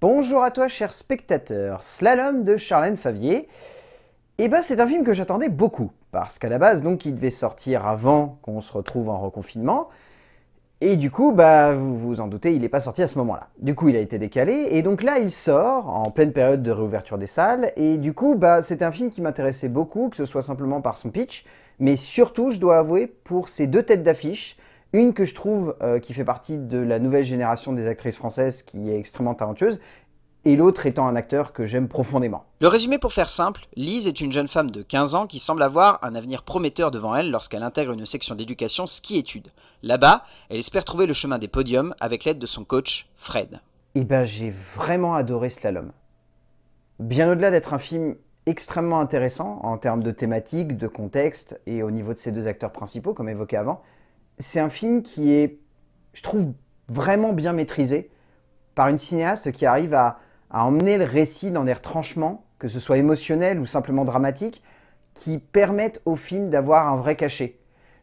Bonjour à toi cher spectateur, Slalom de Charlène Favier. Et eh ben c'est un film que j'attendais beaucoup, parce qu'à la base donc il devait sortir avant qu'on se retrouve en reconfinement, et du coup, bah, vous vous en doutez, il n'est pas sorti à ce moment-là. Du coup, il a été décalé, et donc là, il sort en pleine période de réouverture des salles, et du coup, bah, c'est un film qui m'intéressait beaucoup, que ce soit simplement par son pitch, mais surtout, je dois avouer, pour ses deux têtes d'affiche, une que je trouve euh, qui fait partie de la nouvelle génération des actrices françaises qui est extrêmement talentueuse, et l'autre étant un acteur que j'aime profondément. Le résumé pour faire simple, Lise est une jeune femme de 15 ans qui semble avoir un avenir prometteur devant elle lorsqu'elle intègre une section d'éducation ski-études. Là-bas, elle espère trouver le chemin des podiums avec l'aide de son coach, Fred. Eh ben j'ai vraiment adoré Slalom. Bien au-delà d'être un film extrêmement intéressant en termes de thématique, de contexte et au niveau de ses deux acteurs principaux comme évoqué avant, c'est un film qui est, je trouve, vraiment bien maîtrisé par une cinéaste qui arrive à, emmener le récit dans des retranchements, que ce soit émotionnel ou simplement dramatique, qui permettent au film d'avoir un vrai cachet.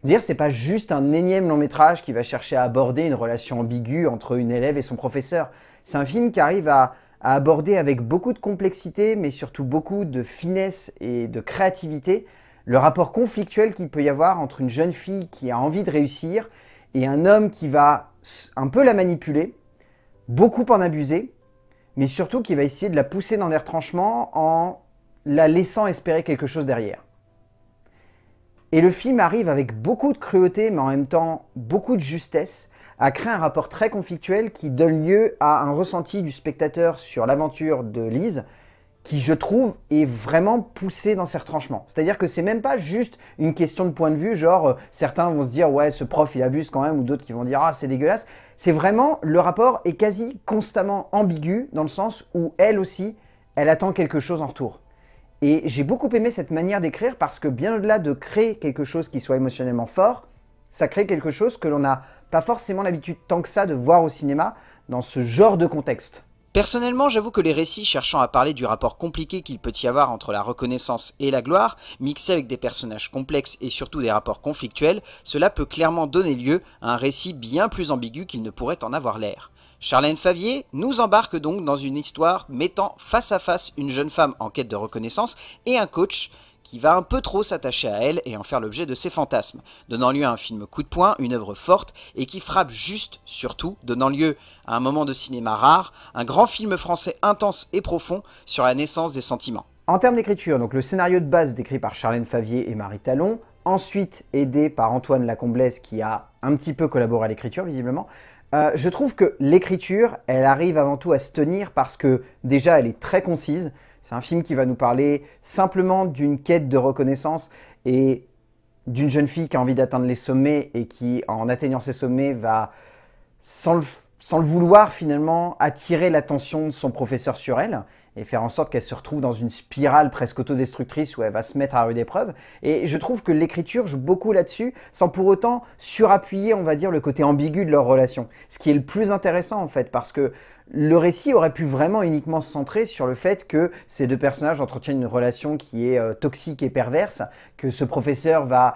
dire, c'est pas juste un énième long métrage qui va chercher à aborder une relation ambiguë entre une élève et son professeur. C'est un film qui arrive à aborder avec beaucoup de complexité, mais surtout beaucoup de finesse et de créativité, le rapport conflictuel qu'il peut y avoir entre une jeune fille qui a envie de réussir et un homme qui va un peu la manipuler, beaucoup en abuser, mais surtout qui va essayer de la pousser dans les retranchements en la laissant espérer quelque chose derrière. Et le film arrive avec beaucoup de cruauté, mais en même temps beaucoup de justesse, à créer un rapport très conflictuel qui donne lieu à un ressenti du spectateur sur l'aventure de Lise, qui, je trouve, est vraiment poussé dans ses retranchements. C'est-à-dire que c'est même pas juste une question de point de vue, genre euh, certains vont se dire ouais ce prof il abuse quand même, ou d'autres qui vont dire ah c'est dégueulasse. C'est vraiment le rapport est quasi constamment ambigu dans le sens où elle aussi, elle attend quelque chose en retour. Et j'ai beaucoup aimé cette manière d'écrire parce que bien au-delà de créer quelque chose qui soit émotionnellement fort, ça crée quelque chose que l'on n'a pas forcément l'habitude tant que ça de voir au cinéma dans ce genre de contexte. Personnellement, j'avoue que les récits cherchant à parler du rapport compliqué qu'il peut y avoir entre la reconnaissance et la gloire, mixés avec des personnages complexes et surtout des rapports conflictuels, cela peut clairement donner lieu à un récit bien plus ambigu qu'il ne pourrait en avoir l'air. Charlène Favier nous embarque donc dans une histoire mettant face à face une jeune femme en quête de reconnaissance et un coach qui va un peu trop s'attacher à elle et en faire l'objet de ses fantasmes, donnant lieu à un film coup de poing, une œuvre forte et qui frappe juste, surtout, donnant lieu à un moment de cinéma rare, un grand film français intense et profond sur la naissance des sentiments. En termes d'écriture, donc le scénario de base décrit par Charlène Favier et Marie Talon, ensuite aidé par Antoine Lacomblaise qui a un petit peu collaboré à l'écriture visiblement, euh, je trouve que l'écriture, elle arrive avant tout à se tenir parce que déjà elle est très concise, c'est un film qui va nous parler simplement d'une quête de reconnaissance et d'une jeune fille qui a envie d'atteindre les sommets et qui, en atteignant ces sommets, va, sans le, sans le vouloir finalement, attirer l'attention de son professeur sur elle et faire en sorte qu'elle se retrouve dans une spirale presque autodestructrice où elle va se mettre à rude épreuve. Et je trouve que l'écriture joue beaucoup là-dessus, sans pour autant surappuyer, on va dire, le côté ambigu de leur relation. Ce qui est le plus intéressant en fait, parce que le récit aurait pu vraiment uniquement se centrer sur le fait que ces deux personnages entretiennent une relation qui est euh, toxique et perverse, que ce professeur va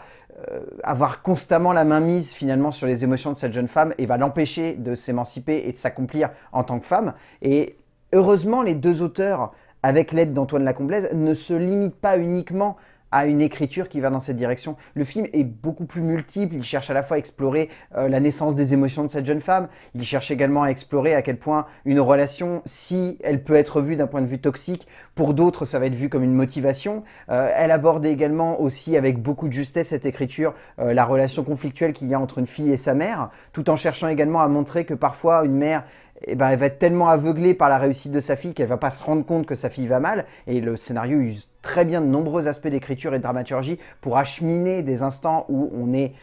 euh, avoir constamment la main mise finalement sur les émotions de cette jeune femme et va l'empêcher de s'émanciper et de s'accomplir en tant que femme. Et Heureusement, les deux auteurs, avec l'aide d'Antoine Lacomblaise, ne se limitent pas uniquement à une écriture qui va dans cette direction. Le film est beaucoup plus multiple, il cherche à la fois à explorer euh, la naissance des émotions de cette jeune femme, il cherche également à explorer à quel point une relation, si elle peut être vue d'un point de vue toxique, pour d'autres ça va être vu comme une motivation. Euh, elle aborde également aussi avec beaucoup de justesse cette écriture, euh, la relation conflictuelle qu'il y a entre une fille et sa mère, tout en cherchant également à montrer que parfois une mère eh ben, elle va être tellement aveuglée par la réussite de sa fille qu'elle va pas se rendre compte que sa fille va mal. Et le scénario use très bien de nombreux aspects d'écriture et de dramaturgie pour acheminer des instants où on est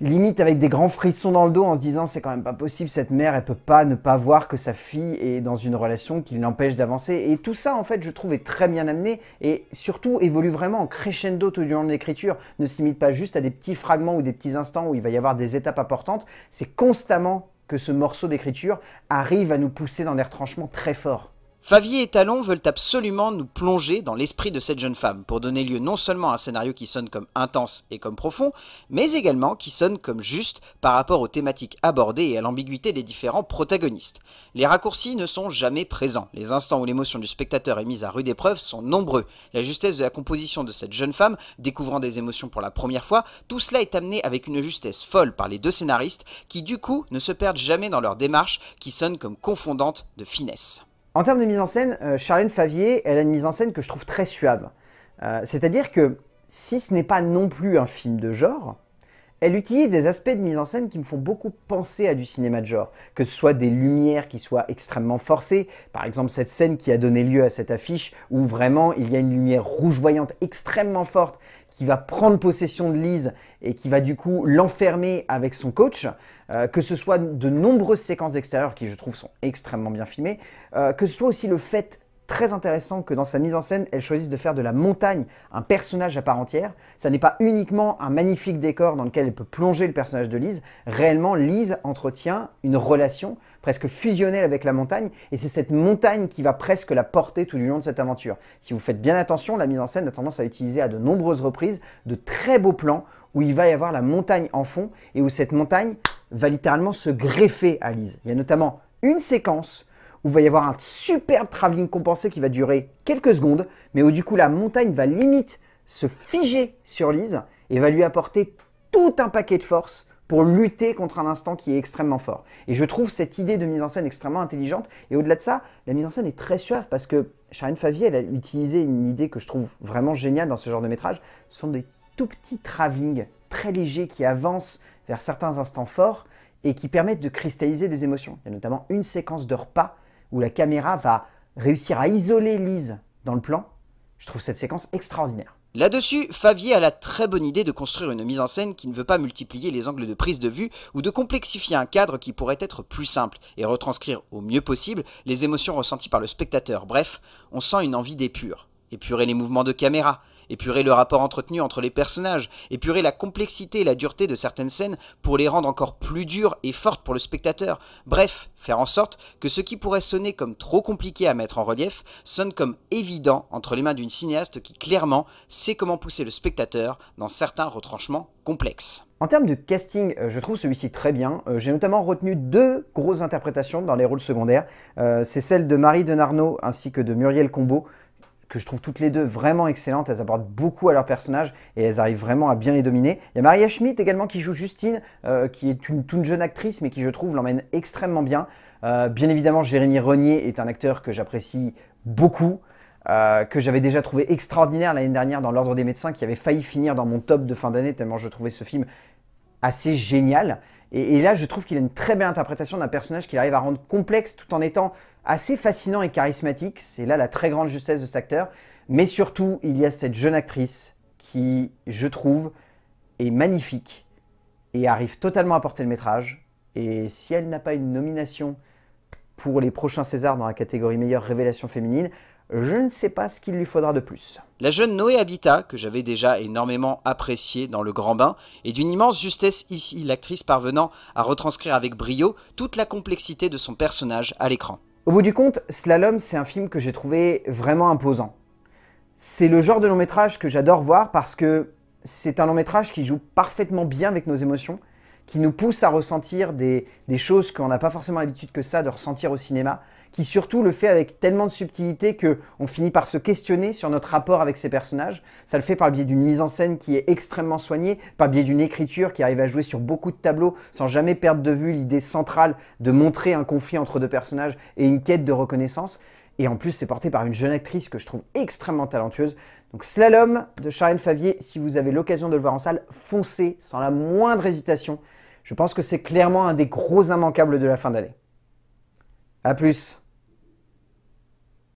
limite avec des grands frissons dans le dos en se disant c'est quand même pas possible cette mère elle peut pas ne pas voir que sa fille est dans une relation qui l'empêche d'avancer et tout ça en fait je trouve est très bien amené et surtout évolue vraiment en crescendo tout du long de l'écriture ne se limite pas juste à des petits fragments ou des petits instants où il va y avoir des étapes importantes c'est constamment que ce morceau d'écriture arrive à nous pousser dans des retranchements très forts. Favier et Talon veulent absolument nous plonger dans l'esprit de cette jeune femme, pour donner lieu non seulement à un scénario qui sonne comme intense et comme profond, mais également qui sonne comme juste par rapport aux thématiques abordées et à l'ambiguïté des différents protagonistes. Les raccourcis ne sont jamais présents, les instants où l'émotion du spectateur est mise à rude épreuve sont nombreux, la justesse de la composition de cette jeune femme, découvrant des émotions pour la première fois, tout cela est amené avec une justesse folle par les deux scénaristes, qui du coup ne se perdent jamais dans leur démarche, qui sonne comme confondante de finesse. En termes de mise en scène, euh, Charlène Favier, elle a une mise en scène que je trouve très suave. Euh, c'est-à-dire que si ce n'est pas non plus un film de genre, elle utilise des aspects de mise en scène qui me font beaucoup penser à du cinéma de genre, que ce soit des lumières qui soient extrêmement forcées, par exemple cette scène qui a donné lieu à cette affiche où vraiment il y a une lumière rougeoyante extrêmement forte qui va prendre possession de Lise et qui va du coup l'enfermer avec son coach, euh, que ce soit de nombreuses séquences d'extérieur qui je trouve sont extrêmement bien filmées, euh, que ce soit aussi le fait très intéressant que dans sa mise en scène, elle choisisse de faire de la montagne un personnage à part entière. Ça n'est pas uniquement un magnifique décor dans lequel elle peut plonger le personnage de Lise. Réellement, Lise entretient une relation presque fusionnelle avec la montagne, et c'est cette montagne qui va presque la porter tout du long de cette aventure. Si vous faites bien attention, la mise en scène a tendance à utiliser à de nombreuses reprises de très beaux plans où il va y avoir la montagne en fond et où cette montagne va littéralement se greffer à Lise. Il y a notamment une séquence où il va y avoir un superbe travelling compensé qui va durer quelques secondes, mais où du coup la montagne va limite se figer sur Lise et va lui apporter tout un paquet de force pour lutter contre un instant qui est extrêmement fort. Et je trouve cette idée de mise en scène extrêmement intelligente. Et au-delà de ça, la mise en scène est très suave parce que Sharon Favier, a utilisé une idée que je trouve vraiment géniale dans ce genre de métrage. Ce sont des tout petits travelling très légers qui avancent vers certains instants forts et qui permettent de cristalliser des émotions. Il y a notamment une séquence de repas où la caméra va réussir à isoler Lise dans le plan, je trouve cette séquence extraordinaire. Là-dessus, Favier a la très bonne idée de construire une mise en scène qui ne veut pas multiplier les angles de prise de vue ou de complexifier un cadre qui pourrait être plus simple et retranscrire au mieux possible les émotions ressenties par le spectateur. Bref, on sent une envie d'épure. Épurer les mouvements de caméra, épurer le rapport entretenu entre les personnages, épurer la complexité et la dureté de certaines scènes pour les rendre encore plus dures et fortes pour le spectateur. Bref, faire en sorte que ce qui pourrait sonner comme trop compliqué à mettre en relief sonne comme évident entre les mains d'une cinéaste qui clairement sait comment pousser le spectateur dans certains retranchements complexes. En termes de casting, euh, je trouve celui-ci très bien. Euh, j'ai notamment retenu deux grosses interprétations dans les rôles secondaires. Euh, c'est celle de Marie Denarnaud ainsi que de Muriel Combo que je trouve toutes les deux vraiment excellentes. Elles apportent beaucoup à leurs personnages et elles arrivent vraiment à bien les dominer. Il y a Maria Schmidt également qui joue Justine, euh, qui est une toute jeune actrice, mais qui, je trouve, l'emmène extrêmement bien. Euh, bien évidemment, Jérémy Renier est un acteur que j'apprécie beaucoup. Euh, que j'avais déjà trouvé extraordinaire l'année dernière dans L'Ordre des médecins, qui avait failli finir dans mon top de fin d'année, tellement je trouvais ce film assez génial. Et, là, je trouve qu'il a une très belle interprétation d'un personnage qu'il arrive à rendre complexe tout en étant assez fascinant et charismatique. C'est là la très grande justesse de cet acteur. Mais surtout, il y a cette jeune actrice qui, je trouve, est magnifique et arrive totalement à porter le métrage. Et si elle n'a pas une nomination pour les prochains César dans la catégorie meilleure révélation féminine, je ne sais pas ce qu'il lui faudra de plus. La jeune Noé Habita, que j'avais déjà énormément appréciée dans Le Grand Bain, est d'une immense justesse ici, l'actrice parvenant à retranscrire avec brio toute la complexité de son personnage à l'écran. Au bout du compte, Slalom, c'est un film que j'ai trouvé vraiment imposant. C'est le genre de long métrage que j'adore voir parce que c'est un long métrage qui joue parfaitement bien avec nos émotions qui nous pousse à ressentir des, choses qu'on n'a pas forcément l'habitude que ça de ressentir au cinéma, qui surtout le fait avec tellement de subtilité que on finit par se questionner sur notre rapport avec ces personnages. Ça le fait par le biais d'une mise en scène qui est extrêmement soignée, par le biais d'une écriture qui arrive à jouer sur beaucoup de tableaux sans jamais perdre de vue l'idée centrale de montrer un conflit entre deux personnages et une quête de reconnaissance. Et en plus, c'est porté par une jeune actrice que je trouve extrêmement talentueuse. Donc Slalom de Charlène Favier, si vous avez l'occasion de le voir en salle, foncez sans la moindre hésitation. Je pense que c'est clairement un des gros immanquables de la fin d'année. A plus